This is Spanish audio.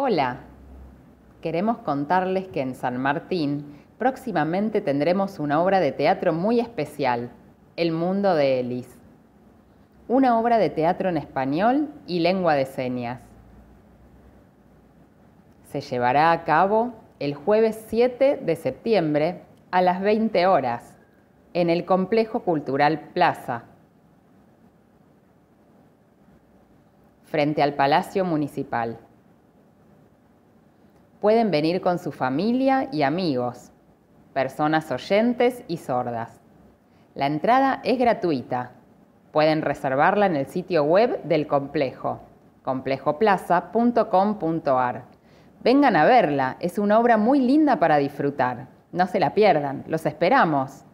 Hola, queremos contarles que en San Martín próximamente tendremos una obra de teatro muy especial, El mundo de Elis. Una obra de teatro en español y lengua de señas. Se llevará a cabo el jueves 7 de septiembre a las 20 horas en el Complejo Cultural Plaza, frente al Palacio Municipal. Pueden venir con su familia y amigos, personas oyentes y sordas. La entrada es gratuita. Pueden reservarla en el sitio web del complejo, complejoplaza.com.ar. Vengan a verla, es una obra muy linda para disfrutar. No se la pierdan, los esperamos.